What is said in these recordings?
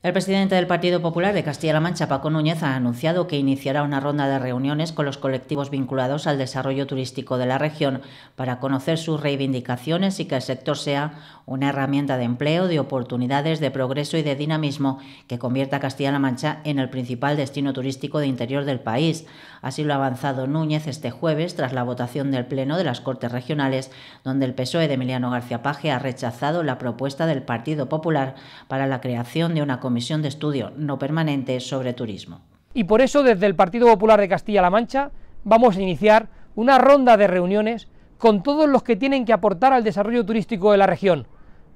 El presidente del Partido Popular de Castilla-La Mancha, Paco Núñez, ha anunciado que iniciará una ronda de reuniones con los colectivos vinculados al desarrollo turístico de la región para conocer sus reivindicaciones y que el sector sea una herramienta de empleo, de oportunidades, de progreso y de dinamismo que convierta a Castilla-La Mancha en el principal destino turístico de interior del país. Así lo ha avanzado Núñez este jueves tras la votación del Pleno de las Cortes Regionales, donde el PSOE de Emiliano García Paje ha rechazado la propuesta del Partido Popular para la creación de una Comisión de Estudio No Permanente sobre Turismo. Y por eso desde el Partido Popular de Castilla-La Mancha vamos a iniciar una ronda de reuniones con todos los que tienen que aportar al desarrollo turístico de la región,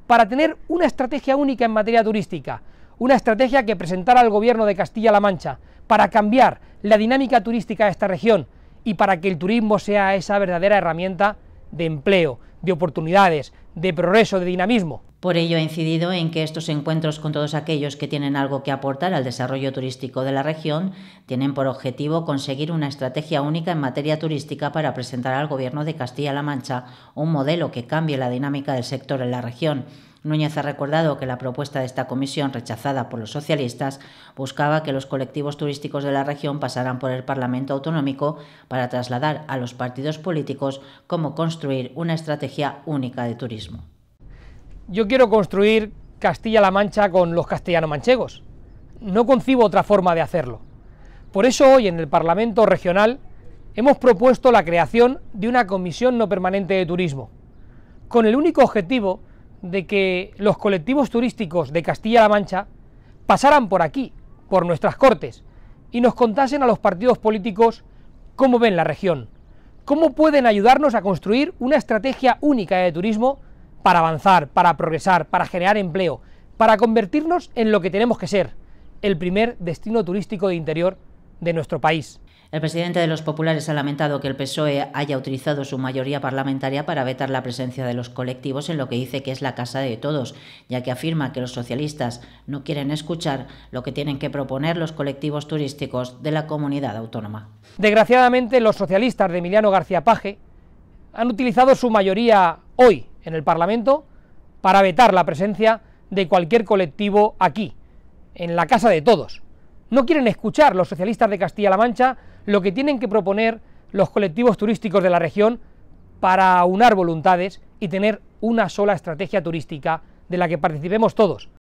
para tener una estrategia única en materia turística, una estrategia que presentara al Gobierno de Castilla-La Mancha, para cambiar la dinámica turística de esta región y para que el turismo sea esa verdadera herramienta de empleo, de oportunidades, de progreso, de dinamismo. Por ello ha incidido en que estos encuentros con todos aquellos que tienen algo que aportar al desarrollo turístico de la región tienen por objetivo conseguir una estrategia única en materia turística para presentar al Gobierno de Castilla-La Mancha un modelo que cambie la dinámica del sector en la región. Núñez ha recordado que la propuesta de esta comisión, rechazada por los socialistas, buscaba que los colectivos turísticos de la región pasaran por el Parlamento Autonómico para trasladar a los partidos políticos cómo construir una estrategia única de turismo yo quiero construir Castilla-La Mancha con los castellano-manchegos. No concibo otra forma de hacerlo. Por eso hoy en el Parlamento Regional hemos propuesto la creación de una comisión no permanente de turismo, con el único objetivo de que los colectivos turísticos de Castilla-La Mancha pasaran por aquí, por nuestras Cortes, y nos contasen a los partidos políticos cómo ven la región, cómo pueden ayudarnos a construir una estrategia única de turismo para avanzar, para progresar, para generar empleo, para convertirnos en lo que tenemos que ser, el primer destino turístico de interior de nuestro país. El presidente de los populares ha lamentado que el PSOE haya utilizado su mayoría parlamentaria para vetar la presencia de los colectivos en lo que dice que es la casa de todos, ya que afirma que los socialistas no quieren escuchar lo que tienen que proponer los colectivos turísticos de la comunidad autónoma. Desgraciadamente, los socialistas de Emiliano García Paje han utilizado su mayoría hoy en el Parlamento para vetar la presencia de cualquier colectivo aquí, en la casa de todos. No quieren escuchar los socialistas de Castilla-La Mancha lo que tienen que proponer los colectivos turísticos de la región para unar voluntades y tener una sola estrategia turística de la que participemos todos.